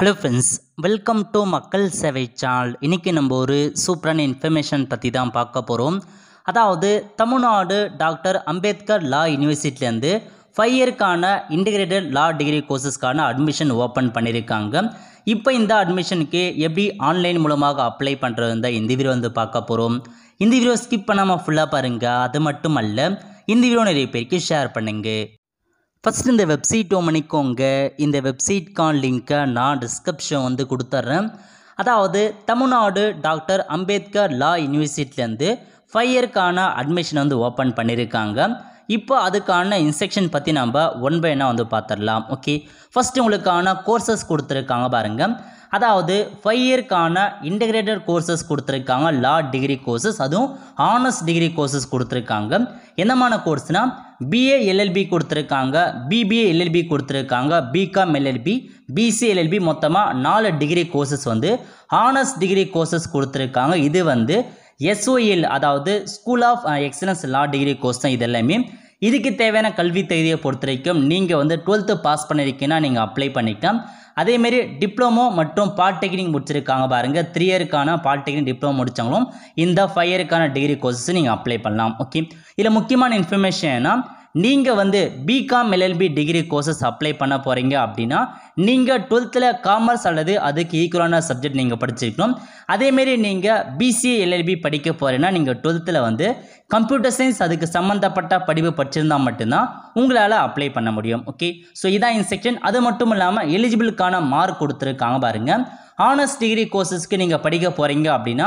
hello friends welcome to மக்கள் சேவை சேவைச்சால் இன்றைக்கி நம்ம ஒரு சூப்பரான இன்ஃபர்மேஷன் பற்றி தான் பார்க்க போகிறோம் அதாவது தமிழ்நாடு டாக்டர் அம்பேத்கர் லா யூனிவர்சிட்டிலேருந்து ஃபைவ் இயருக்கான இன்டிகிரேட்டட் லா டிகிரி கோர்சஸ்க்கான அட்மிஷன் ஓப்பன் பண்ணியிருக்காங்க இப்போ இந்த அட்மிஷனுக்கு எப்படி ஆன்லைன் மூலமாக அப்ளை பண்ணுறது இந்த இந்த வீடியோ வந்து பார்க்க போகிறோம் இந்த வீடியோ ஸ்கிப் பண்ணாமல் ஃபுல்லாக பாருங்கள் அது மட்டும் அல்ல இந்த வீடியோ நிறைய பேருக்கு ஷேர் பண்ணுங்கள் ஃபஸ்ட் இந்த வெப்சைட் ஓமனிக்கோங்க இந்த வெப்சைட்கான் லிங்க்கை நான் டிஸ்கிரிப்ஷன் வந்து கொடுத்துட்றேன் அதாவது தமிழ்நாடு டாக்டர் அம்பேத்கர் லா யூனிவர்சிட்டிலேருந்து ஃபைவ் இயர்க்கான அட்மிஷன் வந்து ஓப்பன் பண்ணியிருக்காங்க இப்போ அதுக்கான இன்ஸ்ட்ரக்ஷன் பற்றி நம்ம ஒன் பை என்ன வந்து பார்த்துடலாம் ஓகே ஃபஸ்ட்டு உங்களுக்கான கோர்சஸ் கொடுத்துருக்காங்க பாருங்கள் அதாவது ஃபைவ் இயர்க்கான இன்டகிரேட்டட் கோர்சஸ் கொடுத்துருக்காங்க லா டிகிரி கோர்சஸ் அதுவும் ஆனர்ஸ் டிகிரி கோர்சஸ் கொடுத்துருக்காங்க என்னமான கோர்ஸ்னால் பிஏ எல்எல்பி கொடுத்துருக்காங்க பிபிஏ எல்எல்பி கொடுத்துருக்காங்க பிகாம் எல்எல்பி பிசி எல்எல்பி மொத்தமாக நாலு டிகிரி கோர்சஸ் வந்து ஆனர்ஸ் டிகிரி கோர்சஸ் கொடுத்துருக்காங்க இது வந்து எஸ்ஓஎல் அதாவது school of excellence law degree course தான் இது எல்லாமே இதுக்கு தேவையான கல்வி தகுதியை பொறுத்த வரைக்கும் நீங்கள் வந்து டுவெல்த்து பாஸ் பண்ணியிருக்கீங்கன்னா நீங்கள் அப்ளை பண்ணிக்கலாம் அதேமாரி டிப்ளமோ மற்றும் பாலிடெக்னிக் முடிச்சிருக்காங்க பாருங்கள் த்ரீ இயருக்கான பாலிடெக்னிக் டிப்ளமோ முடித்தாங்களும் இந்த ஃபைவ் இயருக்கான டிகிரி கோர்ஸஸ் நீங்கள் அப்ளை பண்ணலாம் ஓகே இதில் முக்கியமான இன்ஃபர்மேஷன் நீங்கள் வந்து BCom LLB degree courses apply பண்ண போகிறீங்க அப்படின்னா நீங்கள் டுவெல்த்தில் காமர்ஸ் அல்லது அதுக்கு ஈக்குவலான சப்ஜெக்ட் நீங்கள் படிச்சிருக்கணும் அதேமாரி நீங்கள் பிசிஏ எல்எல்பி படிக்க போகிறீங்கன்னா நீங்கள் டுவெல்த்தில் வந்து கம்ப்யூட்டர் சயின்ஸ் அதுக்கு சம்மந்தப்பட்ட படிப்பு படிச்சிருந்தால் மட்டும்தான் உங்களால் அப்ளை பண்ண முடியும் ஓகே ஸோ இதான் இந்த செக்ஷன் அது மட்டும் இல்லாமல் எலிஜிபிளுக்கான மார்க் கொடுத்துருக்காங்க பாருங்கள் ஆனர்ஸ் டிகிரி கோர்சஸ்க்கு நீங்கள் படிக்க போகிறீங்க அப்படின்னா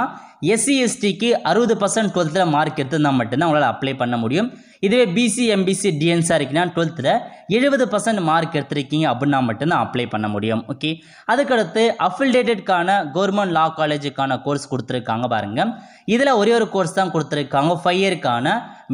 எஸ்சி எஸ்டிக்கு அறுபது பர்சன்ட் டுவெல்த்தில் மார்க் எடுத்திருந்தால் மட்டும்தான் உங்களால் அப்ளை பண்ண முடியும் இதுவே பிசி எம்பிசி டிஎன்சா இருக்குன்னா டுவெல்த்தில் எழுபது பர்சன்ட் மார்க் எடுத்திருக்கீங்க அப்படின்னா மட்டும்தான் அப்ளை பண்ண முடியும் ஓகே அதுக்கடுத்து அஃபில்டேட்டடுக்கான கவர்மெண்ட் லா காலேஜுக்கான கோர்ஸ் கொடுத்துருக்காங்க பாருங்கள் இதில் ஒரே ஒரு கோர்ஸ் தான் கொடுத்துருக்காங்க ஃபைவ் இயருக்கான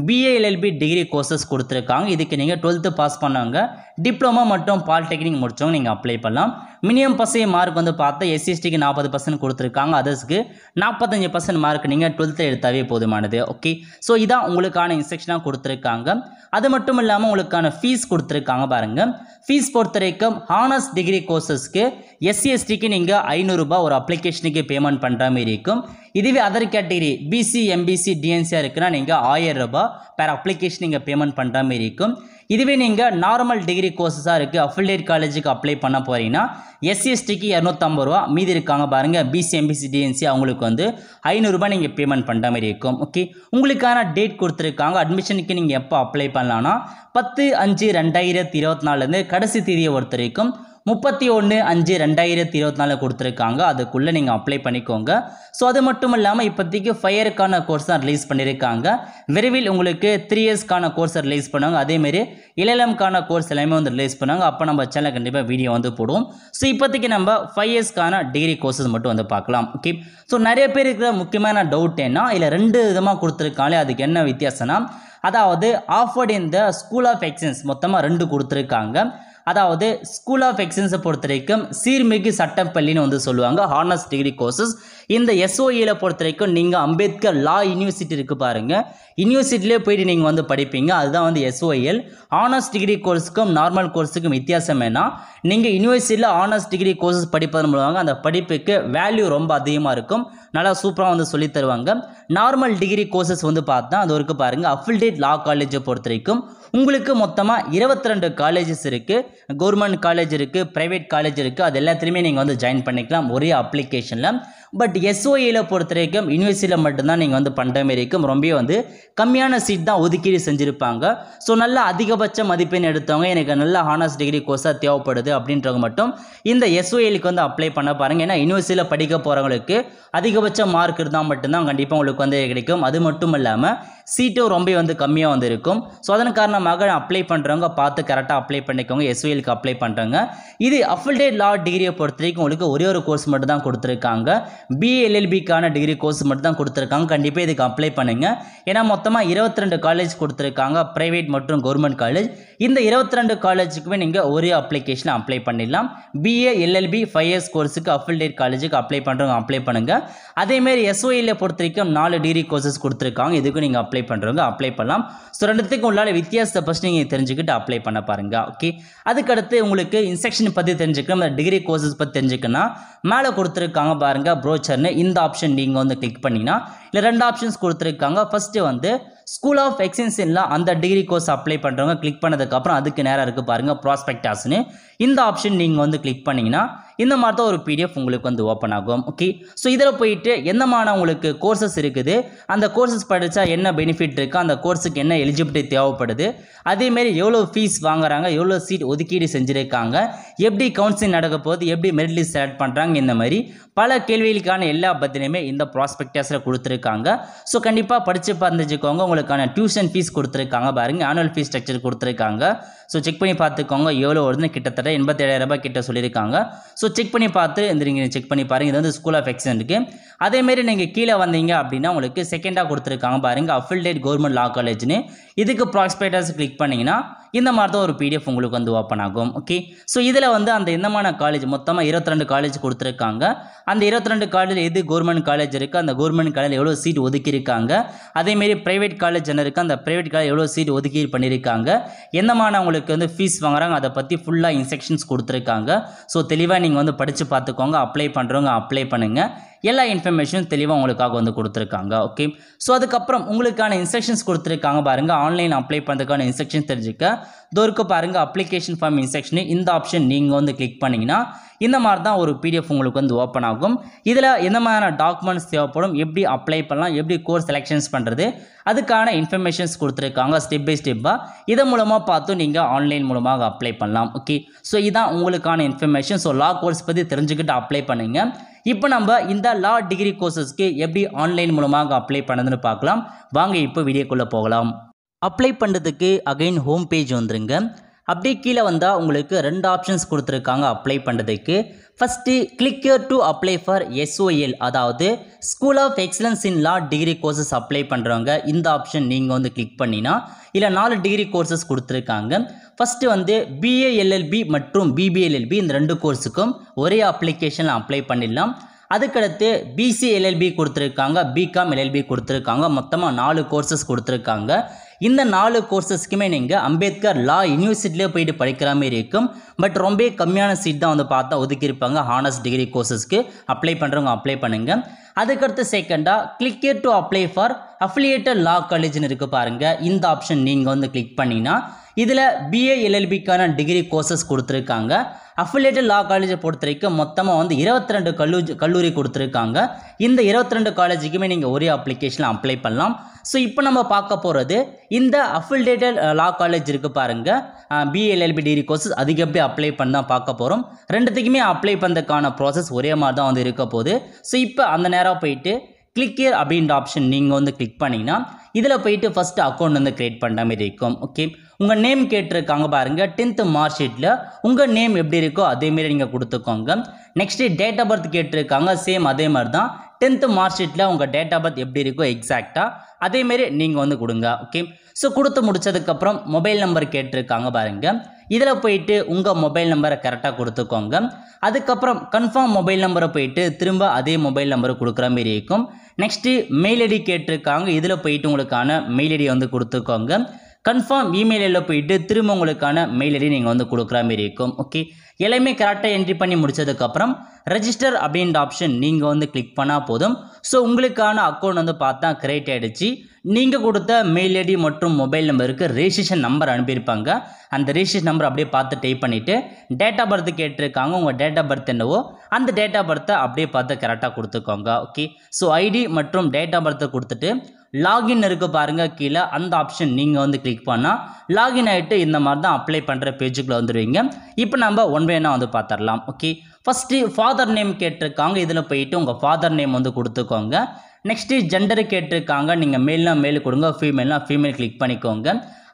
பிஏஎல்எல்பி டிகிரி கோர்சஸ் கொடுத்துருக்காங்க இதுக்கு நீங்கள் டுவெல்த்து பாஸ் பண்ணவங்க டிப்ளமோ மற்றும் பாலிடெக்னிக் முடித்தவங்க நீங்கள் அப்ளை பண்ணலாம் மினிமம் பர்சன்ட் மார்க் வந்து பார்த்தா எஸ்சிஎஸ்டிக்கு நாற்பது பர்சன்ட் கொடுத்துருக்காங்க அதர்ஸ்க்கு நாற்பத்தஞ்சு பர்சன்ட் மார்க் நீங்கள் டுவெல்த்து எடுத்தாவே போதுமானது ஓகே ஸோ இதான் உங்களுக்கான இன்ஸ்ட்ரக்ஷனாக கொடுத்துருக்காங்க கொடுத்துருக்காங்க அது மட்டும் இல்லாமல் உங்களுக்கான ஃபீஸ் கொடுத்துருக்காங்க பாருங்கள் ஃபீஸ் பொறுத்த வரைக்கும் ஹானர்ஸ் டிகிரி கோர்சஸ்க்கு எஸ்சிஎஸ்டிக்கு நீங்கள் ஐநூறுரூபா ஒரு அப்ளிகேஷனுக்கு பேமெண்ட் பண்ணுற மாதிரி இருக்கும் இதுவே அதர் கேட்டகரி பிசி எம்பிசி டிஎன்சியாக இருக்குன்னா நீங்கள் ஆயிரம் ரூபாய் பேர் அப்ளிகேஷன் நீங்கள் பேமெண்ட் பண்ணுற மாதிரி இருக்கும் இதுவே நீங்கள் நார்மல் டிகிரி கோர்ஸஸாக இருக்குது அஃபிலியேட் காலேஜுக்கு அப்ளை பண்ண போகிறீங்கன்னா எஸ்சிஎஸ்டிக்கு இரநூத்தம்பது ரூபா மீதி இருக்காங்க பாருங்கள் பிசி எம்பிசி டிஎன்சி அவங்களுக்கு வந்து ஐநூறுரூபா நீங்கள் பேமெண்ட் பண்ணுற மாதிரி இருக்கும் ஓகே உங்களுக்கான டேட் கொடுத்துருக்காங்க அட்மிஷனுக்கு நீங்கள் எப்போ அப்ளை பண்ணலான்னா பத்து அஞ்சு ரெண்டாயிரத்தி இருபத்தி நாலுலேருந்து கடைசி தேதியை ஒருத்தரைக்கும் முப்பத்தி ஒன்று அஞ்சு ரெண்டாயிரத்தி இருபத்தி நாலு கொடுத்துருக்காங்க அதுக்குள்ளே நீங்கள் அப்ளை பண்ணிக்கோங்க ஸோ அது மட்டும் இல்லாமல் இப்போதைக்கு ஃபயருக்கான கோர்ஸ் தான் ரிலீஸ் பண்ணியிருக்காங்க விரைவில் உங்களுக்கு த்ரீ இயர்ஸ்க்கான கோர்ஸை ரிலீஸ் பண்ணுவாங்க அதேமாரி இளலம்கான கோர்ஸ் எல்லாமே வந்து ரிலீஸ் பண்ணுவாங்க அப்போ நம்ம சேனல் கண்டிப்பாக வீடியோ வந்து போடுவோம் ஸோ இப்போதைக்கு நம்ம ஃபைவ் இயர்ஸ்க்கான டிகிரி கோர்ஸஸ் மட்டும் வந்து பார்க்கலாம் ஓகே ஸோ நிறைய பேர் இருக்கிற முக்கியமான டவுட் என்ன இல்லை ரெண்டு விதமாக கொடுத்துருக்காங்களே அதுக்கு என்ன வித்தியாசம்னா அதாவது ஆஃபர்ட் இந்த ஸ்கூல் ஆஃப் எக்ஸன்ஸ் மொத்தமாக ரெண்டு கொடுத்துருக்காங்க அதாவது ஸ்கூல் ஆஃப் எக்ஸன்ஸை பொறுத்த வரைக்கும் சீர்மிகு சட்டப்பள்ளின்னு வந்து சொல்லுவாங்க ஹானர்ஸ் டிகிரி கோர்சஸ் இந்த எஸ்ஓஇயில் e பொறுத்த வரைக்கும் நீங்கள் அம்பேத்கர் லா யூனிவர்சிட்டி இருக்குது பாருங்கள் யூனிவர்சிட்டிலே போயிட்டு நீங்கள் வந்து படிப்பீங்க அதுதான் வந்து எஸ்ஓஎல் ஆனர்ஸ் டிகிரி கோர்ஸுக்கும் நார்மல் கோர்ஸுக்கும் வித்தியாசம் வேணால் நீங்கள் யூனிவர்சிட்டியில் ஆனர்ஸ் டிகிரி கோர்ஸஸ் படிப்பதன் மூலமாக அந்த படிப்புக்கு வேல்யூ ரொம்ப அதிகமாக இருக்கும் நல்லா சூப்பராக வந்து சொல்லி தருவாங்க நார்மல் டிகிரி கோர்சஸ் வந்து பார்த்தா அது இருக்குது பாருங்கள் அஃபில்டேட் லா காலேஜை பொறுத்த வரைக்கும் உங்களுக்கு மொத்தமாக இருபத்தி ரெண்டு காலேஜஸ் இருக்குது கவர்மெண்ட் காலேஜ் இருக்குது ப்ரைவேட் காலேஜ் இருக்குது அது எல்லாத்துலேயுமே நீங்கள் வந்து ஜாயின் பண்ணிக்கலாம் ஒரே அப்ளிகேஷனில் பட் எஸ்ஓஏல பொறுத்த வரைக்கும் யூனிவர்சிட்டியில் மட்டும்தான் நீங்கள் வந்து பண்ணுற மாரி இருக்கும் ரொம்ப வந்து கம்மியான சீட் தான் ஒதுக்கீடு செஞ்சுருப்பாங்க ஸோ நல்ல அதிகபட்ச மதிப்பெண் எடுத்தவங்க எனக்கு நல்ல ஹானர்ஸ் டிகிரி கோர்ஸாக தேவைப்படுது அப்படின்றவங்க மட்டும் இந்த எஸ்ஓஏலுக்கு வந்து அப்ளை பண்ண பாருங்கள் ஏன்னா யூனிவர்சிட்டியில் படிக்க போகிறவங்களுக்கு அதிகபட்ச மார்க் இருந்தால் மட்டும்தான் கண்டிப்பாக உங்களுக்கு வந்து கிடைக்கும் அது மட்டும் இல்லாமல் சீட்டும் ரொம்ப வந்து கம்மியாக வந்து இருக்கும் ஸோ அதன் காரணமாக அப்ளை பண்ணுறவங்க பார்த்து கரெக்டாக அப்ளை பண்ணிக்கோங்க எஸ்ஓஎலுக்கு அப்ளை பண்ணுறவங்க இது அஃபில்டேட் லா டிகிரியை பொறுத்த வரைக்கும் உங்களுக்கு ஒரே ஒரு கோர்ஸ் மட்டும் தான் கொடுத்துருக்காங்க பிஎல்எல்பிக்கான டிகிரி கோர்ஸ் மட்டும் தான் கொடுத்துருக்காங்க கண்டிப்பாக இதுக்கு அப்ளை பண்ணுங்கள் ஏன்னா மொத்தமாக இருபத்தி ரெண்டு காலேஜ் கொடுத்துருக்காங்க ப்ரைவேட் மற்றும் கவர்மெண்ட் காலேஜ் இந்த இருபத்தி ரெண்டு காலேஜுக்குமே நீங்கள் ஒரே அப்ளிகேஷனை அப்ளை பண்ணிடலாம் பிஏ எல்எல்பி ஃபைவ் இயர்ஸ் கோர்ஸுக்கு அஃபல்டேட் காலேஜுக்கு அப்ளை பண்ணுறவங்க அப்ளை பண்ணுங்கள் அதேமாரி எஸ்ஓஇயில் பொறுத்த வரைக்கும் நாலு டிகிரி கோர்சஸ் கொடுத்துருக்காங்க இதுக்கும் நீங்கள் அப்ளை பண்ணுறவங்க அப்ளை பண்ணலாம் ஸோ ரெண்டுத்துக்கும் உள்ளால வித்தியாசத்தை ஃபஸ்ட் நீங்கள் தெரிஞ்சுக்கிட்டு அப்ளை பண்ண பாருங்க ஓகே அதுக்கடுத்து உங்களுக்கு இன்ஸ்ட்ரக்ஷன் பற்றி தெரிஞ்சுக்கணும் டிகிரி கோர்சஸ் பற்றி தெரிஞ்சுக்கணும் மேலே கொடுத்துருக்காங்க பாருங்கள் ப்ரோச்சர்னு இந்த ஆப்ஷன் நீங்கள் வந்து கிளிக் பண்ணிங்கன்னா இல்லை ரெண்டு ஆப்ஷன்ஸ் கொடுத்துருக்காங்க ஃபஸ்ட்டு வந்து ஸ்கூல் ஆஃப் எக்ஸன்ஷனில் அந்த டிகிரி கோர்ஸ் அப்ளை பண்ணுறவங்க கிளிக் பண்ணதுக்கப்புறம் அதுக்கு நேராக இருக்குது பாருங்கள் ப்ராஸ்பெக்டாஸ்னு இந்த ஆப்ஷன் நீங்கள் வந்து கிளிக் பண்ணிங்கன்னா இந்த மாதிரி தான் ஒரு பிடிஎஃப் உங்களுக்கு வந்து ஓப்பன் ஆகும் ஓகே ஸோ இதில் போயிட்டு என்ன மாதிரி உங்களுக்கு கோர்சஸ் இருக்குது அந்த கோர்சஸ் படித்தா என்ன பெனிஃபிட் இருக்குது அந்த கோர்ஸுக்கு என்ன எலிஜிபிலிட்டி தேவைப்படுது அதேமாரி எவ்வளோ ஃபீஸ் வாங்குறாங்க எவ்வளோ சீட் ஒதுக்கீடு செஞ்சுருக்காங்க எப்படி கவுன்சிலிங் நடக்க போகுது எப்படி மெரிட் லிஸ்ட் செலக்ட் பண்ணுறாங்க இந்த மாதிரி பல கேள்விகளுக்கான எல்லா பதிலையுமே இந்த ப்ராஸ்பெக்டாஸில் கொடுத்துருக்காங்க கொடுத்துருக்காங்க ஸோ கண்டிப்பாக படித்து பார்த்துக்கோங்க உங்களுக்கான டியூஷன் ஃபீஸ் கொடுத்துருக்காங்க பாருங்கள் ஆனுவல் ஃபீஸ் ஸ்ட்ரக்சர் கொடுத்துருக்காங்க ஸோ செக் பண்ணி பார்த்துக்கோங்க எவ்வளோ வருதுன்னு கிட்டத்தட்ட எண்பத்தேழாயிரம் ரூபாய் கிட்ட சொல்லியிருக்காங்க ஸோ செக் பண்ணி பார்த்து இருந்துருங்க செக் பண்ணி பாருங்கள் இது வந்து ஸ்கூல் ஆஃப் எக்ஸன்ட்டுக்கு அதேமாரி நீங்கள் கீழே வந்தீங்க அப்படின்னா உங்களுக்கு செகண்டாக கொடுத்துருக்காங்க பாருங்கள் அஃபில்டேட் கவர்மெண்ட் லா காலேஜ்னு இதுக்கு ப்ராஸ்பெக்டர்ஸ் கிளிக் பண்ணிங்கன்னா இந்த மாதிரி தான் ஒரு பிடிஎஃப் உங்களுக்கு வந்து ஓப்பன் ஆகும் ஓகே ஸோ இதில் வந்து அந்த என்னமான காலேஜ் மொத்தமாக ரெண்டு காலேஜ் கொடுத்துருக்காங்க அந்த ரெண்டு காலேஜ் எது கவர்மெண்ட் காலேஜ் இருக்குது அந்த கவர்மெண்ட் காலேஜ் எவ்வளோ சீட் ஒதுக்கியிருக்காங்க அதேமாரி ப்ரைவேட் காலேஜ் என்ன இருக்குது அந்த ப்ரைவேட் காலேஜ் எவ்வளோ சீட் ஒதுக்கீடு பண்ணியிருக்காங்க என்னமான உங்களுக்கு வந்து ஃபீஸ் வாங்குறாங்க அதை பற்றி ஃபுல்லாக இன்ஸ்ட்ரக்ஷன்ஸ் கொடுத்துருக்காங்க ஸோ தெளிவாக நீங்கள் வந்து படித்து பார்த்துக்கோங்க அப்ளை பண்ணுறவங்க அப்ளை பண்ணுங்கள் எல்லா இன்ஃபர்மேஷனும் தெளிவாக உங்களுக்காக வந்து கொடுத்துருக்காங்க ஓகே ஸோ அதுக்கப்புறம் உங்களுக்கான இன்ஸ்ட்ரக்ஷன்ஸ் கொடுத்துருக்காங்க பாருங்கள் ஆன்லைன் அப்ளை பண்ணுறதுக்கான இன்ஸ்ட்ரக்ஷன் தெரிஞ்சுக்க இதோருக்கு பாருங்கள் அப்ளிகேஷன் ஃபார்ம் இன்ஸ்ட்ரக்ஷன் இந்த ஆப்ஷன் நீங்கள் வந்து கிளிக் பண்ணிங்கன்னா இந்த மாதிரி தான் ஒரு பிடிஎஃப் உங்களுக்கு வந்து ஓப்பன் ஆகும் இதில் எந்த மாதிரியான டாக்குமெண்ட்ஸ் தேவைப்படும் எப்படி அப்ளை பண்ணலாம் எப்படி கோர்ஸ் செலெக்ஷன்ஸ் பண்ணுறது அதுக்கான இன்ஃபர்மேஷன்ஸ் கொடுத்துருக்காங்க ஸ்டெப் பை ஸ்டெப்பாக இதன் மூலமாக பார்த்தும் நீங்கள் ஆன்லைன் மூலமாக அப்ளை பண்ணலாம் ஓகே ஸோ இதான் உங்களுக்கான இன்ஃபர்மேஷன் ஸோ லா கோர்ஸ் பற்றி தெரிஞ்சுக்கிட்டு அப்ளை பண்ணுங்கள் இப்போ நம்ம இந்த லா டிகிரி கோர்சஸ்க்கு எப்படி ஆன்லைன் மூலமாக அப்ளை பண்ணதுன்னு பார்க்கலாம் வாங்க இப்போ வீடியோக்குள்ளே போகலாம் அப்ளை பண்ணுறதுக்கு அகைன் ஹோம் பேஜ் வந்துருங்க அப்படியே கீழே வந்தால் உங்களுக்கு ரெண்டு ஆப்ஷன்ஸ் கொடுத்துருக்காங்க அப்ளை பண்ணுறதுக்கு first click here to apply for SOL அதாவது school of excellence in law degree courses apply பண்ணுறவங்க இந்த ஆப்ஷன் நீங்கள் வந்து கிளிக் பண்ணினா இல்லை நாலு டிகிரி கோர்சஸ் கொடுத்துருக்காங்க ஃபஸ்ட்டு வந்து பிஏஎல்எல்பி மற்றும் பிபிஎல்எல்பி இந்த ரெண்டு கோர்ஸுக்கும் ஒரே அப்ளிகேஷனில் அப்ளை பண்ணிடலாம் அதுக்கடுத்து பிசி எல்எல்பி கொடுத்துருக்காங்க பிகாம் எல்எல்பி கொடுத்துருக்காங்க மொத்தமாக நாலு கோர்சஸ் கொடுத்துருக்காங்க இந்த நாலு கோர்சஸ்க்குமே நீங்கள் அம்பேத்கர் லா யூனிவர்சிட்டிலே போயிட்டு படிக்கிற மாதிரி இருக்கும் பட் ரொம்ப கம்மியான சீட் தான் வந்து பார்த்தா ஒதுக்கியிருப்பாங்க ஹானர்ஸ் டிகிரி கோர்சஸ்க்கு அப்ளை பண்ணுறவங்க அப்ளை பண்ணுங்கள் அதுக்கடுத்து செகண்டாக click to apply for affiliated law காலேஜ்னு இருக்குது பாருங்கள் இந்த ஆப்ஷன் நீங்கள் வந்து கிளிக் பண்ணிங்கன்னா இதில் பிஏ எல்எல்பிக்கான டிகிரி கோர்சஸ் கொடுத்துருக்காங்க அஃபிலேட்டட் லா காலேஜை பொறுத்த வரைக்கும் மொத்தமாக வந்து இருபத்தி ரெண்டு கல்லூரி கல்லூரி கொடுத்துருக்காங்க இந்த இருபத்தி ரெண்டு காலேஜுக்குமே நீங்கள் ஒரே அப்ளிகேஷனில் அப்ளை பண்ணலாம் ஸோ இப்போ நம்ம பார்க்க போகிறது இந்த அஃபில்டேட்டட் லா காலேஜ் இருக்குது பாருங்கள் பிஎல்எல்பி டிகிரி கோர்சஸ் அதுக்கு எப்படி அப்ளை பண்ண பார்க்க போகிறோம் ரெண்டுத்துக்குமே அப்ளை பண்ணுறதுக்கான ப்ராசஸ் ஒரே மாதிரி தான் வந்து இருக்க போகுது ஸோ இப்போ அந்த நேரம் போயிட்டு கிளிக் இயர் அப்படின்ற ஆப்ஷன் நீங்கள் வந்து கிளிக் பண்ணிங்கன்னா இதில் போயிட்டு ஃபஸ்ட்டு அக்கௌண்ட் வந்து க்ரியேட் பண்ணுற மாதிரி இருக்கும் ஓகே உங்கள் நேம் கேட்டிருக்காங்க பாருங்கள் டென்த்து மார்க் ஷீட்டில் உங்கள் நேம் எப்படி இருக்கோ அதேமாரி நீங்கள் கொடுத்துக்கோங்க நெக்ஸ்ட்டு டேட் ஆஃப் பர்த் கேட்டிருக்காங்க சேம் அதே மாதிரி தான் டென்த்து மார்க் ஷீட்டில் உங்கள் டேட் ஆஃப் பர்த் எப்படி இருக்கோ எக்ஸாக்டாக அதேமாரி நீங்கள் வந்து கொடுங்க ஓகே ஸோ கொடுத்து முடிச்சதுக்கப்புறம் மொபைல் நம்பர் கேட்டிருக்காங்க பாருங்கள் இதில் போயிட்டு உங்கள் மொபைல் நம்பரை கரெக்டாக கொடுத்துக்கோங்க அதுக்கப்புறம் கன்ஃபார்ம் மொபைல் நம்பரை போயிட்டு திரும்ப அதே மொபைல் நம்பரை கொடுக்குற மாரி இருக்கும் நெக்ஸ்ட்டு மெயில் ஐடி கேட்டிருக்காங்க இதில் போயிட்டு உங்களுக்கான மெயில் ஐடியை வந்து கொடுத்துக்கோங்க கன்ஃபார்ம் இமெயில் எல்லாம் போயிட்டு திரும்ப உங்களுக்கான மெயில் ஐடி நீங்கள் வந்து கொடுக்குற மாதிரி இருக்கும் ஓகே எல்லாமே கரெக்டாக என்ட்ரி பண்ணி முடிச்சதுக்கப்புறம் ரெஜிஸ்டர் அப்படின்ற ஆப்ஷன் நீங்கள் வந்து கிளிக் பண்ணால் போதும் ஸோ உங்களுக்கான அக்கௌண்ட் வந்து பார்த்தா கிரியேட் ஆகிடுச்சு நீங்கள் கொடுத்த மெயில் ஐடி மற்றும் மொபைல் நம்பருக்கு ரெஜிஸ்ட்ரேஷன் நம்பர் அனுப்பியிருப்பாங்க அந்த ரெஜிஸ்ட்ரேஷன் நம்பர் அப்படியே பார்த்து டைப் பண்ணிவிட்டு டேட் ஆஃப் பர்த் கேட்டிருக்காங்க உங்கள் டேட் ஆஃப் பர்த் என்னவோ அந்த டேட் ஆஃப் பர்த்தை அப்படியே பார்த்து கரெக்டாக கொடுத்துக்கோங்க ஓகே ஸோ ஐடி மற்றும் டேட் ஆஃப் பர்த்தை கொடுத்துட்டு லாகின் இருக்குது பாருங்கள் கீழே அந்த ஆப்ஷன் நீங்கள் வந்து கிளிக் பண்ணால் லாகின் ஆகிட்டு இந்த மாதிரி தான் அப்ளை பண்ணுற பேஜுக்குள்ளே வந்துடுவீங்க இப்போ நம்ம ஒன் வேணா வந்து பார்த்துடலாம் ஓகே ஃபஸ்ட்டு ஃபாதர் நேம் கேட்டிருக்காங்க இதில் போயிட்டு உங்கள் ஃபாதர் நேம் வந்து கொடுத்துக்கோங்க நெக்ஸ்ட்டு ஜெண்டர் கேட்டிருக்காங்க நீங்கள் மேல்னா மேல் கொடுங்க ஃபீமேல்னால் ஃபீமேல் கிளிக் பண்ணிக்கோங்க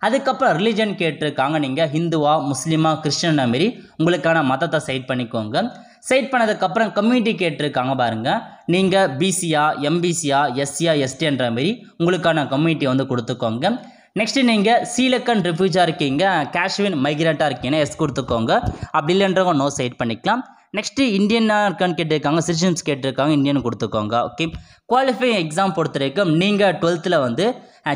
அதுக்கப்புறம் ரிலீஜன் கேட்டிருக்காங்க நீங்கள் ஹிந்துவா முஸ்லீமா கிறிஸ்டியனா மாரி உங்களுக்கான மதத்தை சைட் பண்ணிக்கோங்க சைட் பண்ணதுக்கப்புறம் கம்யூனிட்டி கேட்டிருக்காங்க பாருங்கள் நீங்கள் பிசியா எம்பிசியா எஸ்சியா எஸ்டி என்ற மாரி உங்களுக்கான கம்யூனிட்டியை வந்து கொடுத்துக்கோங்க நெக்ஸ்ட்டு நீங்கள் சீலக்கன் ரிஃப்யூஜாக இருக்கீங்க காஷ்மீர் மைக்ரேட்டாக இருக்கீங்கன்னா எஸ் கொடுத்துக்கோங்க அப்படி இல்லைன்றவங்க நோ சைட் பண்ணிக்கலாம் நெக்ஸ்ட்டு இந்தியனாக இருக்கான்னு கேட்டிருக்காங்க சிட்டிசன்ஸ் கேட்டிருக்காங்க இந்தியன் கொடுத்துக்கோங்க ஓகே குவாலிஃபை எக்ஸாம் பொறுத்த வரைக்கும் நீங்கள் டுவெல்த்தில் வந்து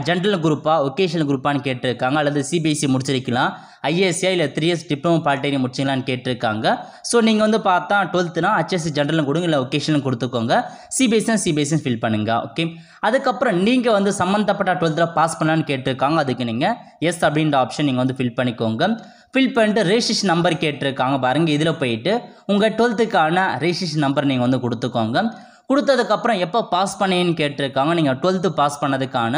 ஜென்ரல் குரூப்பாக ஒகேஷனல் குரூப்பானு கேட்டிருக்காங்க அல்லது சிபிஎஸ்சி e முடிச்சிருக்கலாம் ஐஏஎஸ்சியா இல்லை த்ரீ இயர்ஸ் டிப்ளமோ பாலிடெக்னிக் முடிச்சிங்களான்னு கேட்டிருக்காங்க ஸோ நீங்கள் வந்து பார்த்தா டுவெல்த்துனா ஹச்எஸ்சி ஜென்ரலும் கொடுங்க இல்லை ஒகேஷனும் கொடுத்துக்கோங்க சிபிஎஸ்சியும் சிபிஎஸ்சியும் ஃபில் பண்ணுங்க ஓகே அதுக்கப்புறம் நீங்கள் வந்து சம்மந்தப்பட்ட டுவெல்த்தில் பாஸ் பண்ணலான்னு கேட்டிருக்காங்க அதுக்கு நீங்கள் எஸ் அப்படின்ற ஆப்ஷன் நீங்கள் வந்து ஃபில் பண்ணிக்கோங்க ஃபில் பண்ணிட்டு ரெஜிஸ்ட்ரேஷன் நம்பர் கேட்டிருக்காங்க பாருங்கள் இதில் போயிட்டு உங்கள் டுவெல்த்துக்கான ரெஜிஸ்ட்ரேஷன் நம்பர் நீங்கள் வந்து கொடுத்துக்கோங்க கொடுத்ததுக்கப்புறம் எப்போ பாஸ் பண்ணேன்னு கேட்டிருக்காங்க நீங்கள் டுவெல்த்து பாஸ் பண்ணதுக்கான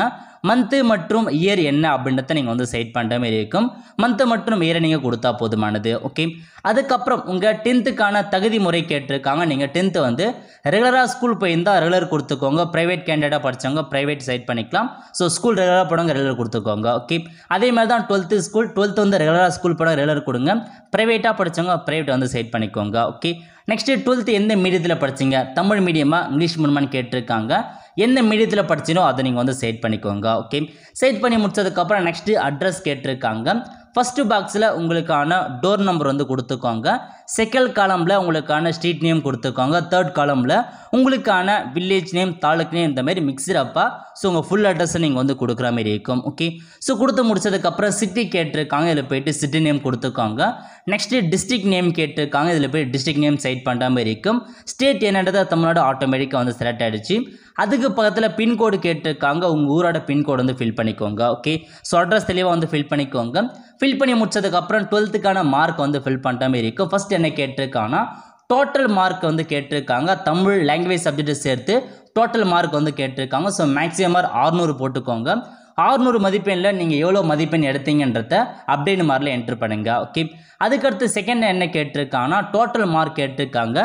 மந்த்து மற்றும் இயர் என்ன அப்படின்றத நீங்கள் வந்து செலக்ட் பண்ணுற மாதிரி இருக்கும் மந்த்து மற்றும் இயரை நீங்கள் கொடுத்தா போதுமானது ஓகே அதுக்கப்புறம் உங்கள் டென்த்துக்கான தகுதி முறை கேட்டிருக்காங்க நீங்கள் டென்த்து வந்து ரெகுலராக ஸ்கூல் போயிருந்தால் ரெகுலர் கொடுத்துக்கோங்க ப்ரைவேட் கேண்டிடேட்டாக படித்தவங்க ப்ரைவேட் சைட் பண்ணிக்கலாம் ஸோ ஸ்கூல் ரெகுலராக போனவங்க ரெகுலர் கொடுத்துக்கோங்க ஓகே அதே மாதிரி தான் டுவெல்த்து ஸ்கூல் டுவெல்த்து வந்து ரெகுலராக ஸ்கூல் போனால் ரெகுலர் கொடுங்க ப்ரைவேட்டாக படித்தவங்க ப்ரைவேட் வந்து சைட் பண்ணிக்கோங்க ஓகே நெக்ஸ்ட்டு டுவெல்த்து எந்த மீடியத்தில் படிச்சிங்க தமிழ் மீடியமாக இங்கிலீஷ் மூலமானு கேட்டிருக்காங்க எந்த மீடியத்தில் படிச்சினோ அதை நீங்கள் வந்து செட் பண்ணிக்கோங்க ஓகே செட் பண்ணி முடிச்சதுக்கப்புறம் நெக்ஸ்ட்டு அட்ரஸ் கேட்டிருக்காங்க ஃபஸ்ட்டு பாக்ஸில் உங்களுக்கான டோர் நம்பர் வந்து கொடுத்துக்கோங்க செகண்ட் காலமில் உங்களுக்கான ஸ்ட்ரீட் நேம் கொடுத்துருக்காங்க தேர்ட் காலமில் உங்களுக்கான வில்லேஜ் நேம் தாலுக் நேம் இந்த மாதிரி மிக்சர் அப்பா ஸோ உங்கள் ஃபுல் அட்ரஸை நீங்கள் வந்து கொடுக்குற மாதிரி இருக்கும் ஓகே ஸோ கொடுத்து முடிச்சதுக்கப்புறம் சிட்டி கேட்டிருக்காங்க இதில் போயிட்டு சிட்டி நேம் கொடுத்துருக்காங்க நெக்ஸ்ட்டு டிஸ்ட்ரிக் நேம் கேட்டிருக்காங்க இதில் போய் டிஸ்ட்ரிக் நேம் செலக்ட் பண்ணுற மாதிரி இருக்கும் ஸ்டேட் என்னன்றது தமிழ்நாடு ஆட்டோமேட்டிக்காக வந்து செலக்ட் ஆகிடுச்சு அதுக்கு பக்கத்தில் பின்கோடு கேட்டிருக்காங்க உங்கள் ஊரோட பின்கோடு வந்து ஃபில் பண்ணிக்கோங்க ஓகே ஸோ அட்ரஸ் தெளிவாக வந்து ஃபில் பண்ணிக்கோங்க ஃபில் பண்ணி முடிச்சதுக்கப்புறம் டுவெல்த்துக்கான மார்க் வந்து ஃபில் பண்ணுற மாதிரி இருக்கும் ஃபஸ்ட் என்ன கேட்டிருக்காங்கன்னா டோட்டல் மார்க் வந்து கேட்டிருக்காங்க தமிழ் லாங்குவேஜ் சப்ஜெக்ட்டை சேர்த்து டோட்டல் மார்க் வந்து கேட்டிருக்காங்க ஸோ மேக்ஸிமமாக ஆறுநூறு போட்டுக்கோங்க ஆறுநூறு மதிப்பெண்ணில் நீங்கள் எவ்வளோ மதிப்பெண் எடுத்தீங்கன்றத அப்டேட் மார்க்கில் என்ட்ரு பண்ணுங்க ஓகே அதுக்கடுத்து செகண்ட் என்ன கேட்டிருக்காங்கன்னா டோட்டல் மார்க் கேட்டிருக்காங்க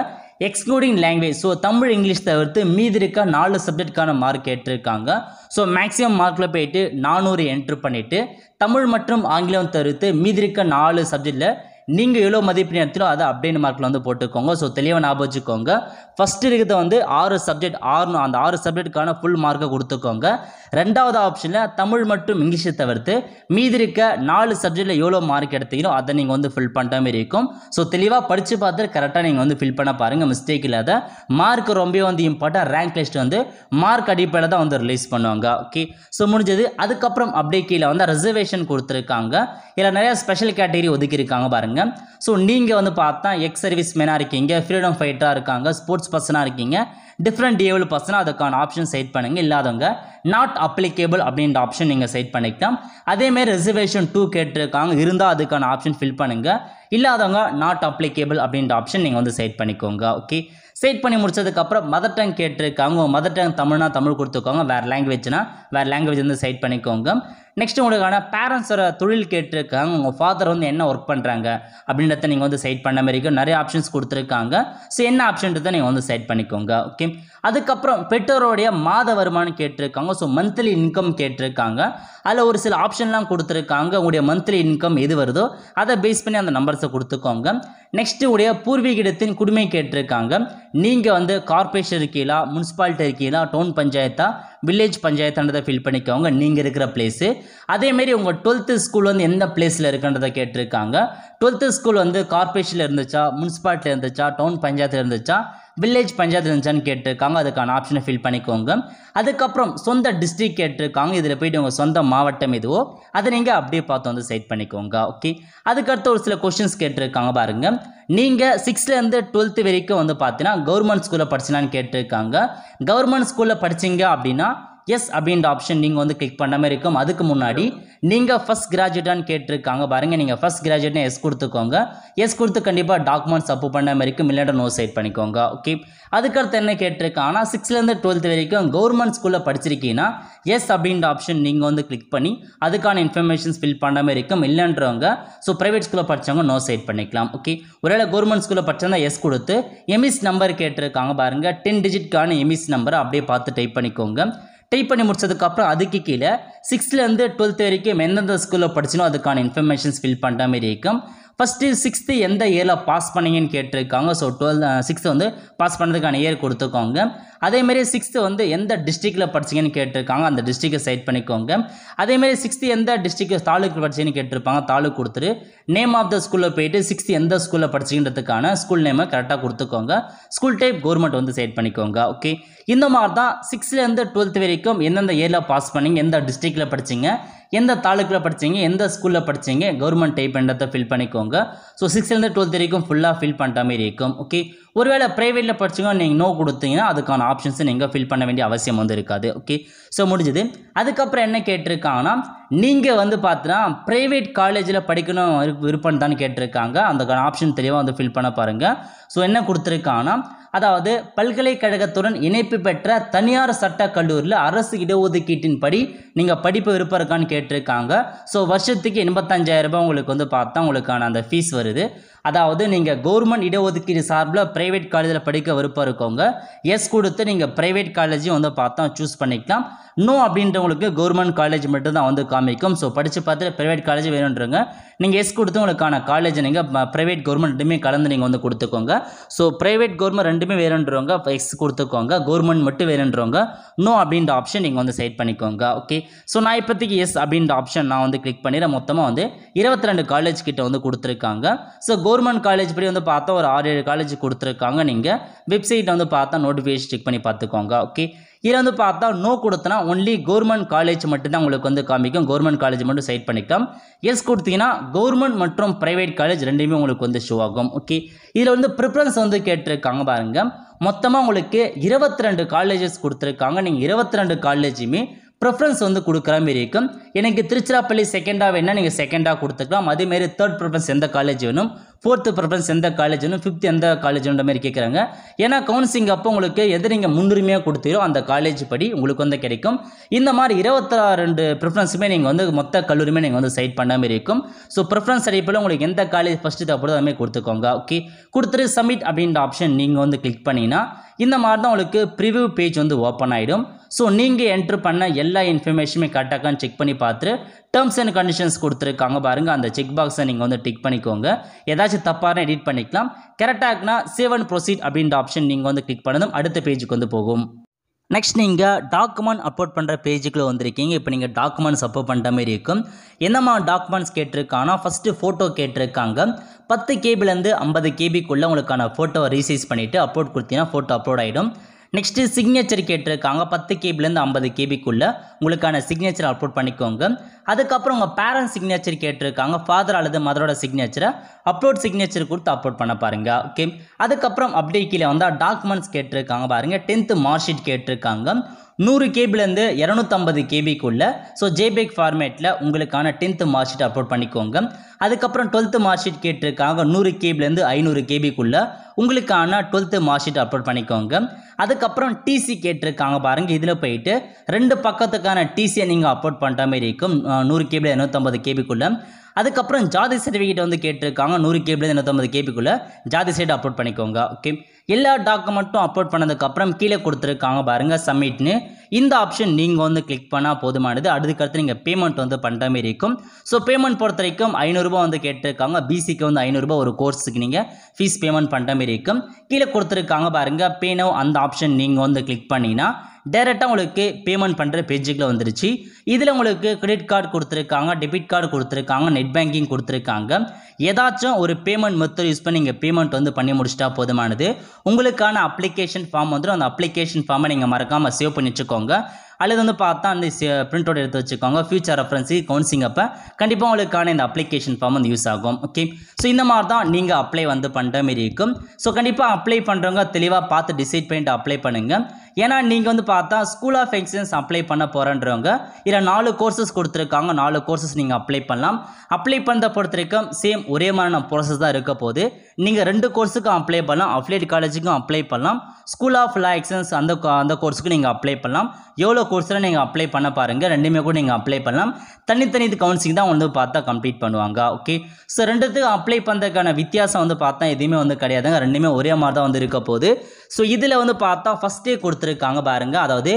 excluding language so Tamil English தவிர்த்து மீதி இருக்க நாலு சப்ஜெக்டுக்கான மார்க் கேட்டிருக்காங்க ஸோ மேக்ஸிமம் மார்க்கில் போயிட்டு நானூறு என்ட்ரு பண்ணிவிட்டு தமிழ் மற்றும் ஆங்கிலம் தவிர்த்து மீதி இருக்க நாலு சப்ஜெக்டில் நீங்கள் எவ்வளோ மதிப்பெண் எடுத்தீங்களோ அதை அப்டேட் மார்க்கில் வந்து போட்டுக்கோங்க ஸோ தெளிவாக ஞாபகம் வச்சுக்கோங்க ஃபஸ்ட்டு இருக்கிறத வந்து ஆறு சப்ஜெக்ட் ஆறு அந்த ஆறு சப்ஜெக்ட்டுக்கான ஃபுல் மார்க்கை கொடுத்துக்கோங்க ரெண்டாவது ஆப்ஷனில் தமிழ் மற்றும் இங்கிலீஷை தவிர்த்து மீதி இருக்க நாலு சப்ஜெக்டில் எவ்வளோ மார்க் எடுத்தீங்களோ அதை நீங்கள் வந்து ஃபில் பண்ணுற மாதிரி இருக்கும் ஸோ தெளிவாக படித்து பார்த்துட்டு கரெக்டாக நீங்கள் வந்து ஃபில் பண்ண பாருங்கள் மிஸ்டேக் இல்லாத மார்க் ரொம்ப வந்து இம்பார்ட்டாக ரேங்க் லிஸ்ட் வந்து மார்க் அடிப்படையில் தான் வந்து ரிலீஸ் பண்ணுவாங்க ஓகே ஸோ முடிஞ்சது அதுக்கப்புறம் அப்படியே கீழே வந்து ரிசர்வேஷன் கொடுத்துருக்காங்க இதில் நிறையா ஸ்பெஷல் கேட்டகரி ஒதுக்கியிருக்காங்க பாருங்கள் இருக்காங்க ஸோ நீங்கள் வந்து பார்த்தா எக்ஸ் சர்வீஸ் மேனாக இருக்கீங்க ஃப்ரீடம் ஃபைட்டராக இருக்காங்க ஸ்போர்ட்ஸ் பர்சனாக இருக்கீங்க டிஃப்ரெண்ட் ஏவல் பர்சனாக அதுக்கான ஆப்ஷன் செட் பண்ணுங்கள் இல்லாதவங்க நாட் அப்ளிகேபிள் அப்படின்ற ஆப்ஷன் நீங்கள் செட் பண்ணிக்கலாம் அதேமாரி ரிசர்வேஷன் டூ கேட்டிருக்காங்க இருந்தால் அதுக்கான ஆப்ஷன் ஃபில் பண்ணுங்கள் இல்லாதவங்க நாட் அப்ளிகேபிள் அப்படின்ற ஆப்ஷன் நீங்கள் வந்து செட் பண்ணிக்கோங்க ஓகே செட் பண்ணி முடிச்சதுக்கப்புறம் மதர் டங் கேட்டிருக்காங்க மதர் டங் தமிழ்னா தமிழ் கொடுத்துக்கோங்க வேறு லாங்குவேஜ்னால் வேறு லாங்குவேஜ் வந்து செட் பண்ணிக்கோங்க நெக்ஸ்ட் உங்களுக்கான பேரண்ட்ஸோட தொழில் கேட்டிருக்காங்க உங்கள் ஃபாதர் வந்து என்ன ஒர்க் பண்ணுறாங்க அப்படின்றத நீங்கள் வந்து சைட் பண்ண மாதிரி இருக்கும் நிறைய ஆப்ஷன்ஸ் கொடுத்துருக்காங்க ஸோ என்ன ஆப்ஷன்றதை நீங்கள் வந்து சைட் பண்ணிக்கோங்க ஓகே அதுக்கப்புறம் பெற்றோருடைய மாத வருமானம் கேட்டிருக்காங்க ஸோ மந்த்லி இன்கம் கேட்டிருக்காங்க அதில் ஒரு சில ஆப்ஷன்லாம் கொடுத்துருக்காங்க உங்களுடைய மந்த்லி இன்கம் எது வருதோ அதை பேஸ் பண்ணி அந்த நம்பர்ஸை கொடுத்துக்கோங்க நெக்ஸ்ட்டு உடைய பூர்வீகிடத்தின் குடுமை கேட்டிருக்காங்க நீங்கள் வந்து கார்பரேஷன் இருக்கீங்களா முனிசிபாலிட்டி இருக்கீங்களா டவுன் பஞ்சாயத்தா வில்லேஜ் பஞ்சாயத்துன்றதை ஃபில் பண்ணிக்கோங்க நீங்கள் இருக்கிற பிளேஸு அதேமாரி உங்கள் டுவெல்த்து ஸ்கூல் வந்து எந்த பிளேஸில் இருக்குன்றதை கேட்டிருக்காங்க டுவெல்த்து ஸ்கூல் வந்து கார்பரேஷனில் இருந்துச்சா முனிசிபாலிட்டியில் இருந்துச்சா டவுன் பஞ்சாயத்தில் இருந்துச்சா வில்லேஜ் பஞ்சாயத்து இருந்துச்சான்னு கேட்டிருக்காங்க அதுக்கான ஆப்ஷனை ஃபில் பண்ணிக்கோங்க அதுக்கப்புறம் சொந்த டிஸ்ட்ரிக் கேட்டிருக்காங்க இதில் போய்ட்டு உங்கள் சொந்த மாவட்டம் எதுவோ அதை நீங்கள் அப்படியே பார்த்து வந்து செட் பண்ணிக்கோங்க ஓகே அதுக்கடுத்து ஒரு சில கொஷின்ஸ் கேட்டிருக்காங்க பாருங்கள் நீங்கள் சிக்ஸ்த்லேருந்து டுவெல்த்து வரைக்கும் வந்து பார்த்தீங்கன்னா கவர்மெண்ட் ஸ்கூலில் படிச்சினான்னு கேட்டிருக்காங்க கவர்மெண்ட் ஸ்கூலில் படிச்சிங்க அப்படின்னா எஸ் அப்படின்ற ஆப்ஷன் நீங்கள் வந்து கிளிக் பண்ண மாதிரி இருக்கும் அதுக்கு முன்னாடி நீங்கள் ஃபஸ்ட் கிராஜுவேட்டான்னு கேட்டிருக்காங்க பாருங்கள் நீங்கள் ஃபஸ்ட் கிராஜுவேட்னு எஸ் கொடுத்துக்கோங்க எஸ் கொடுத்து கண்டிப்பாக டாக்குமெண்ட்ஸ் அப்ரூவ் பண்ண மாதிரி இருக்கும் இல்லாட்ட நோ சைட் பண்ணிக்கோங்க ஓகே அதுக்கடுத்து என்ன ஆனால் சிக்ஸ்த்லேருந்து டுவெல்த் வரைக்கும் கவர்மெண்ட் ஸ்கூலில் படிச்சிருக்கீங்கன்னா எஸ் அப்படின்ற ஆப்ஷன் நீங்கள் வந்து கிளிக் பண்ணி அதுக்கான இன்ஃபர்மேஷன்ஸ் ஃபில் பண்ண மாதிரி இருக்கும் இல்லைன்றவங்க ஸோ ப்ரைவேட் ஸ்கூலில் படித்தவங்க நோ சைட் பண்ணிக்கலாம் ஓகே ஒருவேளை கவர்மெண்ட் ஸ்கூலில் படித்தவங்க எஸ் கொடுத்து எம்இஸ் நம்பர் கேட்டிருக்காங்க பாருங்கள் டென் டிஜிட்கான எம்இஸ் நம்பரை அப்படியே பார்த்து டைப் பண்ணிக்கோங்க டைப் பண்ணி முடிச்சதுக்கப்புறம் அதுக்கு கீழே சிக்ஸ்த்லேருந்து டுவெல்த் வரைக்கும் எந்தெந்த ஸ்கூலில் படிச்சினோ அதுக்கான இன்ஃபர்மேஷன்ஸ் ஃபில் பண்ணுற மாதிரி இருக்கும் ஃபஸ்ட்டு சிக்ஸ்த்து எந்த இயரில் பாஸ் பண்ணீங்கன்னு கேட்டிருக்காங்க ஸோ டுவெல் சிக்ஸ்த்து வந்து பாஸ் பண்ணுறதுக்கான இயர் கொடுத்துக்கோங்க அதேமாரி சிக்ஸ்த்து வந்து எந்த டிஸ்ட்ரிக்டில் படிச்சிங்கன்னு கேட்டிருக்காங்க அந்த டிஸ்ட்ரிக்டை சைட் பண்ணிக்கோங்க அதேமாரி சிக்ஸ்த்து எந்த டிஸ்ட்ரிக்ட் தாலுக்கு படிச்சிங்கன்னு கேட்டிருப்பாங்க தாலுக்கு கொடுத்துரு நேம் ஆஃப் த ஸ்கூலில் போயிட்டு சிக்ஸ்த்து எந்த ஸ்கூலில் படிச்சிங்கிறதுக்கான ஸ்கூல் நேமை கரெக்டாக கொடுத்துக்கோங்க ஸ்கூல் டைப் கவர்மெண்ட் வந்து சைட் பண்ணிக்கோங்க ஓகே இந்த மாதிரி தான் சிக்ஸ்த்துலேருந்து டுவெல்த் வரைக்கும் எந்தெந்த இயரில் பாஸ் பண்ணிங்க எந்த டிஸ்ட்ரிக்டில் படிச்சிங்க எந்த தாலுக்கில் படித்தீங்க எந்த ஸ்கூலில் படித்தீங்க கவர்மெண்ட் டைப் என்றதை ஃபில் பண்ணிக்கோங்க ஸோ சிக்ஸ்த்லேருந்து டுவெல்த் வரைக்கும் ஃபுல்லாக ஃபில் பண்ணுற மாதிரி இருக்கும் ஓகே ஒருவேளை ப்ரைவேட்டில் படிச்சுங்க நீங்கள் நோ கொடுத்தீங்கன்னா அதுக்கான ஆப்ஷன்ஸை நீங்கள் ஃபில் பண்ண வேண்டிய அவசியம் வந்து இருக்காது ஓகே ஸோ முடிஞ்சது அதுக்கப்புறம் என்ன கேட்டிருக்காங்கன்னா நீங்கள் வந்து பார்த்தீங்கன்னா ப்ரைவேட் காலேஜில் படிக்கணும் விருப்பம் தான் கேட்டிருக்காங்க அதுக்கான ஆப்ஷன் தெளிவாக வந்து ஃபில் பண்ண பாருங்கள் ஸோ என்ன கொடுத்துருக்காங்கன்னா அதாவது பல்கலைக்கழகத்துடன் இணைப்பு பெற்ற தனியார் சட்ட கல்லூரியில் அரசு படி நீங்கள் படிப்பு விருப்பம் இருக்கான்னு கேட்டிருக்காங்க ஸோ வருஷத்துக்கு எண்பத்தஞ்சாயிரம் ரூபாய் உங்களுக்கு வந்து பார்த்தா உங்களுக்கான அந்த ஃபீஸ் வருது அதாவது நீங்கள் கவர்மெண்ட் இடஒதுக்கீடு சார்பில் ப்ரைவேட் காலேஜில் படிக்க விருப்பம் இருக்கவங்க எஸ் கொடுத்து நீங்கள் ப்ரைவேட் காலேஜையும் வந்து பார்த்தா சூஸ் பண்ணிக்கலாம் நோ அப்படின்றவங்களுக்கு கவர்மெண்ட் காலேஜ் மட்டும்தான் வந்து காமிக்கும் ஸோ படித்து பார்த்துட்டு ப்ரைவேட் காலேஜ் வேணுன்றங்க நீங்கள் எஸ் கொடுத்து உங்களுக்கான காலேஜ் நீங்கள் ப்ரைவேட் கவர்மெண்ட் ரெண்டுமே கலந்து நீங்கள் வந்து கொடுத்துக்கோங்க ஸோ ப்ரைவேட் கவர்மெண்ட் ரெண்டுமே வேணுன்றவங்க எஸ் கொடுத்துக்கோங்க கவர்மெண்ட் மட்டும் வேணுன்றவங்க நோ அப்படின்ற ஆப்ஷன் நீங்கள் வந்து செலக்ட் பண்ணிக்கோங்க ஓகே ஸோ நான் இப்போதைக்கு எஸ் அப்படின்ற ஆப்ஷன் நான் வந்து கிளிக் பண்ணிடுறேன் மொத்தமாக வந்து இருபத்தி ரெண்டு காலேஜ் கிட்ட வந்து கொடுத்துருக்காங்க ஸோ கவர்மெண்ட் காலேஜ் படி வந்து பார்த்தா ஒரு ஆறு ஏழு காலேஜ் கொடுத்துருக்காங்க நீங்கள் வெப்சைட்டை வந்து பார்த்தா நோட்டிஃபிகேஷன் செக் பண்ணி பார்த்துக்கோங்க ஓகே இதில் வந்து பார்த்தா நோ கொடுத்தனா ஒன்லி கவர்மெண்ட் காலேஜ் மட்டும்தான் உங்களுக்கு வந்து காமிக்கும் கவர்மெண்ட் காலேஜ் மட்டும் சைட் பண்ணிக்கலாம் எஸ் கொடுத்தீங்கன்னா கவர்மெண்ட் மற்றும் ப்ரைவேட் காலேஜ் ரெண்டுமே உங்களுக்கு வந்து ஷோ ஆகும் ஓகே இதில் வந்து ப்ரிஃபரன்ஸ் வந்து கேட்டிருக்காங்க பாருங்கள் மொத்தமாக உங்களுக்கு இருபத்தி ரெண்டு காலேஜஸ் கொடுத்துருக்காங்க நீங்கள் இருபத்தி ரெண்டு காலேஜுமே ப்ரிஃபரன்ஸ் வந்து கொடுக்குற மாரி இருக்கும் எனக்கு திருச்சிராப்பள்ளி செகண்டாக வேணால் நீங்கள் செகண்டாக கொடுத்துக்கலாம் அதேமாரி தேர்ட் ப்ரிஃபரன்ஸ் எந்த காலேஜ் வேணும் ஃபோர்த்து ப்ரிஃபரன்ஸ் எந்த காலேஜ்னு ஃபிஃப்த் எந்த காலேஜ்ன்ற மாதிரி கேட்குறாங்க ஏன்னா கவுன்சிலிங் அப்போ உங்களுக்கு எது நீங்கள் முன்னுரிமையாக கொடுத்தீரோ அந்த காலேஜ் படி உங்களுக்கு வந்து கிடைக்கும் இந்த மாதிரி இருபத்தி ரெண்டு ப்ரிஃபரன்ஸுமே நீங்கள் வந்து மொத்த கல்லூரியுமே நீங்கள் வந்து சைட் பண்ண மாதிரி இருக்கும் ஸோ ப்ரிஃபரன்ஸ் அடிப்பில் உங்களுக்கு எந்த காலேஜ் ஃபஸ்ட்டு தேவைப்படுதோ அதுமாதிரி கொடுத்துக்கோங்க ஓகே கொடுத்துட்டு சப்மிட் அப்படின்ற ஆப்ஷன் நீங்கள் வந்து கிளிக் பண்ணிங்கன்னா இந்த மாதிரி தான் உங்களுக்கு ப்ரிவியூ பேஜ் வந்து ஓப்பன் ஆகிடும் ஸோ நீங்கள் என்ட்ரு பண்ண எல்லா இன்ஃபர்மேஷனுமே கரெக்டாக செக் பண்ணி பார்த்துட்டு டேர்ம்ஸ் அண்ட் கண்டிஷன்ஸ் கொடுத்துருக்காங்க பாருங்கள் அந்த செக் பாக்ஸை நீங்கள் வந்து டிக் பண்ணிக்கோங்க ஏதாச்சும் தப்பான எடிட் பண்ணிக்கலாம் கரெக்டாகனா சேவ் அண்ட் ப்ரொசீட் அப்படின்ற ஆப்ஷன் நீங்கள் வந்து கிளிக் பண்ணதும் அடுத்த பேஜுக்கு வந்து போகும் நெக்ஸ்ட் நீங்கள் டாக்குமெண்ட் அப்லோட் பண்ணுற பேஜுக்குள்ளே வந்திருக்கீங்க இப்போ நீங்கள் டாக்குமெண்ட்ஸ் அப்லோட் பண்ணுற மாதிரி இருக்கும் என்னம்மா டாக்குமெண்ட்ஸ் கேட்டிருக்காங்கன்னா ஃபஸ்ட்டு ஃபோட்டோ கேட்டிருக்காங்க பத்து கேபிலேருந்து ஐம்பது கேபிக்குள்ளே உங்களுக்கான ஃபோட்டோவை ரீசைஸ் பண்ணிவிட்டு அப்லோட் கொடுத்தீங்கன்னா ஃபோட்டோ அப்லோட் ஆகிடும் நெக்ஸ்ட்டு சிக்னேச்சர் கேட்டிருக்காங்க பத்து கேபிலேருந்து ஐம்பது கேபிக்குள்ளே உங்களுக்கான சிக்னேச்சர் அப்லோட் பண்ணிக்கோங்க அதுக்கப்புறம் உங்கள் பேரண்ட்ஸ் சிக்னேச்சர் கேட்டிருக்காங்க ஃபாதர் அல்லது மதரோட சிக்னேச்சரை அப்லோட் சிக்னேச்சர் கொடுத்து அப்லோட் பண்ண பாருங்கள் ஓகே அதுக்கப்புறம் அப்டேட் கீழே வந்தால் டாக்குமெண்ட்ஸ் கேட்டிருக்காங்க பாருங்கள் டென்த்து மார்க் ஷீட் கேட்டிருக்காங்க நூறு கேபிலேருந்து இரநூத்தம்பது கேபிக்குள்ளே ஸோ ஜேபேக் ஃபார்மேட்டில் உங்களுக்கான டென்த்து மார்க் ஷீட் அப்லோட் பண்ணிக்கோங்க அதுக்கப்புறம் டுவெல்த்து மார்க் ஷீட் கேட்டிருக்காங்க நூறு கேபிலேருந்து ஐநூறு கேபிக்குள்ளே உங்களுக்கான டுவெல்த்து மார்க் ஷீட் அப்லோட் பண்ணிக்கோங்க அதுக்கப்புறம் டிசி கேட்டிருக்காங்க பாருங்கள் இதில் போயிட்டு ரெண்டு பக்கத்துக்கான டிசியை நீங்கள் அப்லோட் பண்ணுற மாதிரி இருக்கும் நூறு கேபிள் இரநூத்தம்பது கேபிக்குள்ளே அதுக்கப்புறம் ஜாதி சர்டிஃபிகேட் வந்து கேட்டிருக்காங்க நூறு கேபிள் நூற்றம்பது கேபிக்குள்ளே ஜாதி சைடு அப்லோட் பண்ணிக்கோங்க ஓகே எல்லா டாக்குமெண்ட்டும் அப்லோட் பண்ணதுக்கப்புறம் கீழே கொடுத்துருக்காங்க பாருங்கள் சப்மிட்னு இந்த ஆப்ஷன் நீங்கள் வந்து கிளிக் பண்ணால் போதுமானது அதுக்கடுத்து நீங்கள் பேமெண்ட் வந்து பண்ணுற மாதிரி இருக்கும் ஸோ பேமெண்ட் பொறுத்த வரைக்கும் ஐநூறுரூபா வந்து கேட்டிருக்காங்க பிசிக்கு வந்து ஐநூறுரூபா ஒரு கோர்ஸுக்கு நீங்கள் ஃபீஸ் பேமெண்ட் பண்ணுற மாதிரி இருக்கும் கீழே கொடுத்துருக்காங்க பாருங்கள் பேனோ அந்த ஆப்ஷன் நீங்கள் வந்து கிளிக் பண்ணிங்கன்னா டேரெக்டாக உங்களுக்கு பேமெண்ட் பண்ணுற பேஜுக்குள்ளே வந்துருச்சு இதில் உங்களுக்கு கிரெடிட் கார்டு கொடுத்துருக்காங்க டெபிட் கார்டு கொடுத்துருக்காங்க நெட் பேங்கிங் கொடுத்துருக்காங்க ஏதாச்சும் ஒரு பேமெண்ட் மெத்தட் யூஸ் பண்ணி நீங்கள் பேமெண்ட் வந்து பண்ணி முடிச்சிட்டா போதுமானது உங்களுக்கான அப்ளிகேஷன் ஃபார்ம் வந்துடும் அந்த அப்ளிகேஷன் ஃபார்மை நீங்கள் மறக்காமல் சேவ் பண்ணி வச்சுக்கோங்க அல்லது வந்து பார்த்தா அந்த பிரிண்ட் அவுட் எடுத்து வச்சுக்கோங்க ஃபியூச்சர் ரெஃபரன்ஸு கவுன்சிலிங் அப்போ கண்டிப்பாக உங்களுக்கான இந்த அப்ளிகேஷன் ஃபார்ம் வந்து யூஸ் ஆகும் ஓகே ஸோ இந்த மாதிரி தான் நீங்கள் அப்ளை வந்து பண்ணுற மாரி இருக்கும் ஸோ கண்டிப்பாக அப்ளை பண்ணுறவங்க தெளிவாக பார்த்து டிசைட் பண்ணிட்டு அப்ளை பண்ணுங்கள் ஏன்னா நீங்கள் வந்து பார்த்தா ஸ்கூல் ஆஃப் எக்ஸன்ஸ் அப்ளை பண்ண போகிறன்றவங்க இல்லை நாலு கோர்சஸ் கொடுத்துருக்காங்க நாலு கோர்சஸ் நீங்கள் அப்ளை பண்ணலாம் அப்ளை பண்ண பொறுத்த வரைக்கும் சேம் ஒரே மாதிரியான ப்ராசஸ் தான் இருக்க போகுது நீங்கள் ரெண்டு கோர்ஸுக்கும் அப்ளை பண்ணலாம் அஃபிலேட் காலேஜுக்கும் அப்ளை பண்ணலாம் ஸ்கூல் ஆஃப் லா எக்ஸன்ஸ் அந்த அந்த கோர்ஸுக்கும் நீங்கள் அப்ளை பண்ணலாம் எவ்வளோ கோர்ஸில் நீங்கள் அப்ளை பண்ண பாருங்கள் ரெண்டுமே கூட நீங்கள் அப்ளை பண்ணலாம் தனித்தனி இது கவுன்சிலிங் தான் வந்து பார்த்தா கம்ப்ளீட் பண்ணுவாங்க ஓகே ஸோ ரெண்டுத்துக்கும் அப்ளை பண்ணுறதுக்கான வித்தியாசம் வந்து பார்த்தா எதுவுமே வந்து கிடையாதுங்க ரெண்டுமே ஒரே மாதிரி தான் வந்து இருக்க போகுது ஸோ இதில் வந்து பார்த்தா ஃபஸ்ட்டே கொடுத்துருக்காங்க பாருங்கள் அதாவது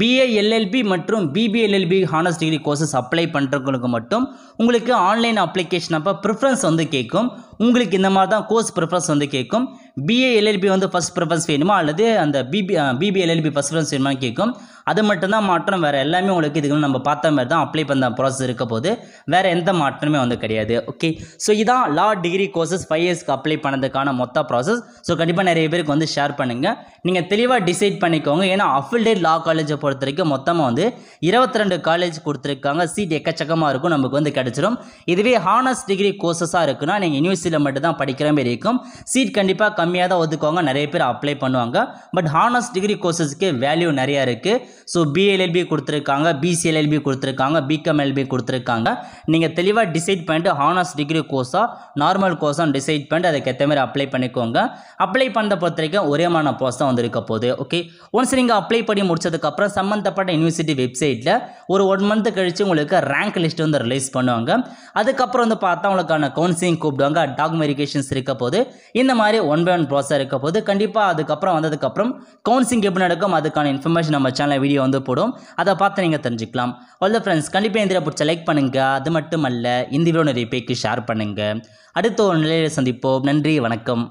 பிஏ எல்எல்பி மற்றும் BBA LLB honours degree courses apply பண்ணுறவங்களுக்கு மட்டும் உங்களுக்கு ஆன்லைன் அப்ளிகேஷன் அப்போ ப்ரிஃபரன்ஸ் வந்து கேட்கும் உங்களுக்கு இந்த மாதிரி தான் கோர்ஸ் ப்ரிஃபரன்ஸ் வந்து கேட்கும் பிஏ எல்எல்பி வந்து ஃபஸ்ட் ப்ரிஃபரன்ஸ் வேணுமா அல்லது அந்த BB BB LLB first preference வேணுமா கேட்கும் அது மட்டும்தான் மாற்றம் வேறு எல்லாமே உங்களுக்கு இதுக்கு நம்ம பார்த்த மாதிரி தான் அப்ளை பண்ண ப்ராசஸ் இருக்க போது வேறு எந்த மாற்றமே வந்து கிடையாது ஓகே ஸோ இதான் லா டிகிரி கோர்சஸ் ஃபைவ் இயர்ஸ்க்கு அப்ளை பண்ணதுக்கான மொத்த ப்ராசஸ் ஸோ கண்டிப்பாக நிறைய பேருக்கு வந்து ஷேர் பண்ணுங்கள் நீங்கள் தெளிவாக டிசைட் பண்ணிக்கோங்க ஏன்னா அஃபில்டேட் லா காலேஜை பொறுத்த வரைக்கும் மொத்தமாக வந்து இருபத்தி ரெண்டு காலேஜ் கொடுத்துருக்காங்க சீட் எக்கச்சக்கமாக இருக்கும் நமக்கு வந்து கிடச்சிரும் இதுவே ஹானர்ஸ் டிகிரி கோர்சஸாக இருக்குன்னா நீங்கள் யூனிவர்சிட்டியில் மட்டும் தான் படிக்கிற மாதிரி இருக்கும் சீட் கண்டிப்பாக கம்மியாக தான் ஒதுக்குவாங்க நிறைய பேர் அப்ளை பண்ணுவாங்க பட் ஹானர்ஸ் டிகிரி கோர்சஸ்க்கு வேல்யூ நிறையா இருக்குது ஸோ பிஎல்எல்பி கொடுத்துருக்காங்க பிசிஎல்எல்பி கொடுத்துருக்காங்க பிகம் எல்பி கொடுத்துருக்காங்க நீங்கள் தெளிவாக டிசைட் பண்ணிட்டு ஹானர்ஸ் டிகிரி கோர்ஸாக நார்மல் கோர்ஸாக டிசைட் பண்ணிட்டு அதுக்கேற்ற மாதிரி அப்ளை பண்ணிக்கோங்க அப்ளை பண்ண பொறுத்த வரைக்கும் ஒரேமான போஸ்ட் தான் வந்திருக்க போகுது ஓகே ஒன்ஸ் நீங்கள் அப்ளை பண்ணி முடிச்சதுக்கப்புறம் சம்மந்தப்பட்ட யூனிவர்சிட்டி வெப்சைட்டில் ஒரு ஒன் மந்த் கழித்து உங்களுக்கு ரேங்க் லிஸ்ட் வந்து ரிலீஸ் பண்ணுவாங்க அதுக்கப்புறம் வந்து பார்த்தா உங்களுக்கான கவுன்சிலிங் கூப்பிடுவாங்க டாக் மெடிக்கேஷன்ஸ் இருக்க போது இந்த மாதிரி ஒன் பை இன்டர்ன் ப்ராசஸ் இருக்க போது கண்டிப்பாக அதுக்கப்புறம் வந்ததுக்கப்புறம் கவுன்சிலிங் எப்படி நடக்கும் அதுக்கான இன்ஃபர்மேஷன் நம்ம சேனல் வீடியோ வந்து போடும் அதை பார்த்து நீங்கள் தெரிஞ்சுக்கலாம் ஆல் த ஃப்ரெண்ட்ஸ் கண்டிப்பாக இந்தியா பிடிச்ச லைக் பண்ணுங்கள் அது மட்டும் அல்ல இந்த வீடியோ நிறைய பேருக்கு ஷேர் பண்ணுங்கள் அடுத்த ஒரு நிலையில் சந்திப்போம் நன்றி வணக்கம்